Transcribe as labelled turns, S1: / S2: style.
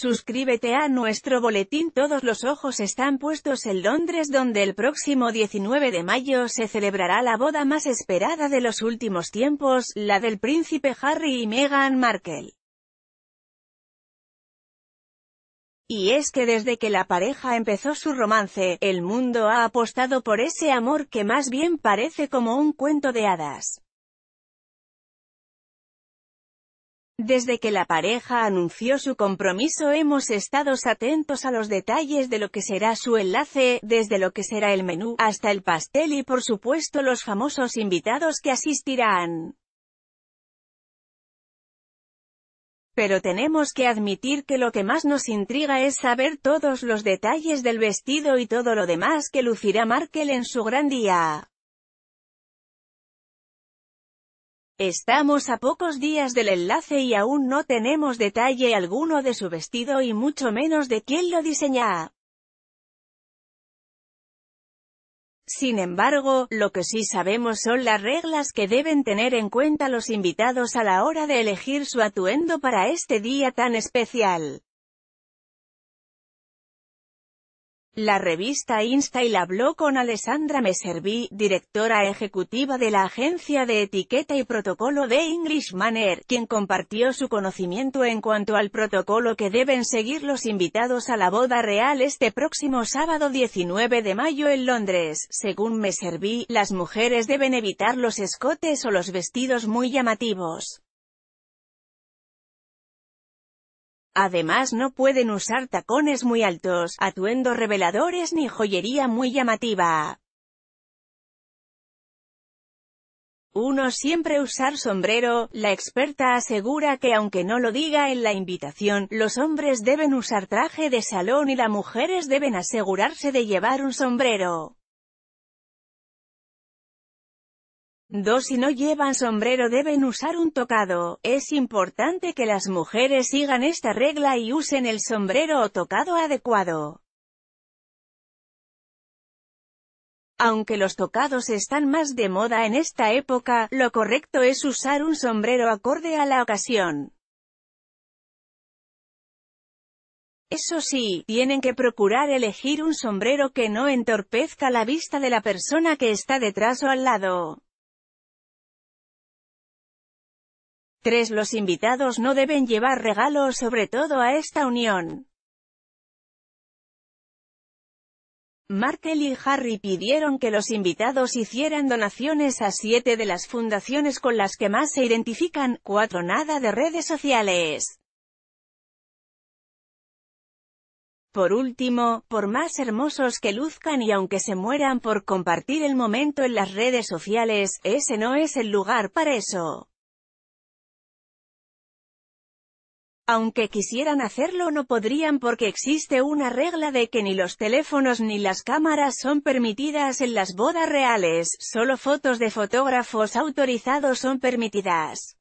S1: Suscríbete a nuestro boletín Todos los ojos están puestos en Londres donde el próximo 19 de mayo se celebrará la boda más esperada de los últimos tiempos, la del príncipe Harry y Meghan Markle. Y es que desde que la pareja empezó su romance, el mundo ha apostado por ese amor que más bien parece como un cuento de hadas. Desde que la pareja anunció su compromiso hemos estado atentos a los detalles de lo que será su enlace, desde lo que será el menú, hasta el pastel y por supuesto los famosos invitados que asistirán. Pero tenemos que admitir que lo que más nos intriga es saber todos los detalles del vestido y todo lo demás que lucirá Markel en su gran día. Estamos a pocos días del enlace y aún no tenemos detalle alguno de su vestido y mucho menos de quién lo diseña. Sin embargo, lo que sí sabemos son las reglas que deben tener en cuenta los invitados a la hora de elegir su atuendo para este día tan especial. La revista la habló con Alessandra Meservi, directora ejecutiva de la agencia de etiqueta y protocolo de English Manner, quien compartió su conocimiento en cuanto al protocolo que deben seguir los invitados a la boda real este próximo sábado 19 de mayo en Londres. Según serví las mujeres deben evitar los escotes o los vestidos muy llamativos. Además no pueden usar tacones muy altos, atuendos reveladores ni joyería muy llamativa. Uno siempre usar sombrero, la experta asegura que aunque no lo diga en la invitación, los hombres deben usar traje de salón y las mujeres deben asegurarse de llevar un sombrero. Dos Si no llevan sombrero deben usar un tocado. Es importante que las mujeres sigan esta regla y usen el sombrero o tocado adecuado. Aunque los tocados están más de moda en esta época, lo correcto es usar un sombrero acorde a la ocasión. Eso sí, tienen que procurar elegir un sombrero que no entorpezca la vista de la persona que está detrás o al lado. 3. Los invitados no deben llevar regalos sobre todo a esta unión. Markel y Harry pidieron que los invitados hicieran donaciones a siete de las fundaciones con las que más se identifican, cuatro nada de redes sociales. Por último, por más hermosos que luzcan y aunque se mueran por compartir el momento en las redes sociales, ese no es el lugar para eso. Aunque quisieran hacerlo no podrían porque existe una regla de que ni los teléfonos ni las cámaras son permitidas en las bodas reales, solo fotos de fotógrafos autorizados son permitidas.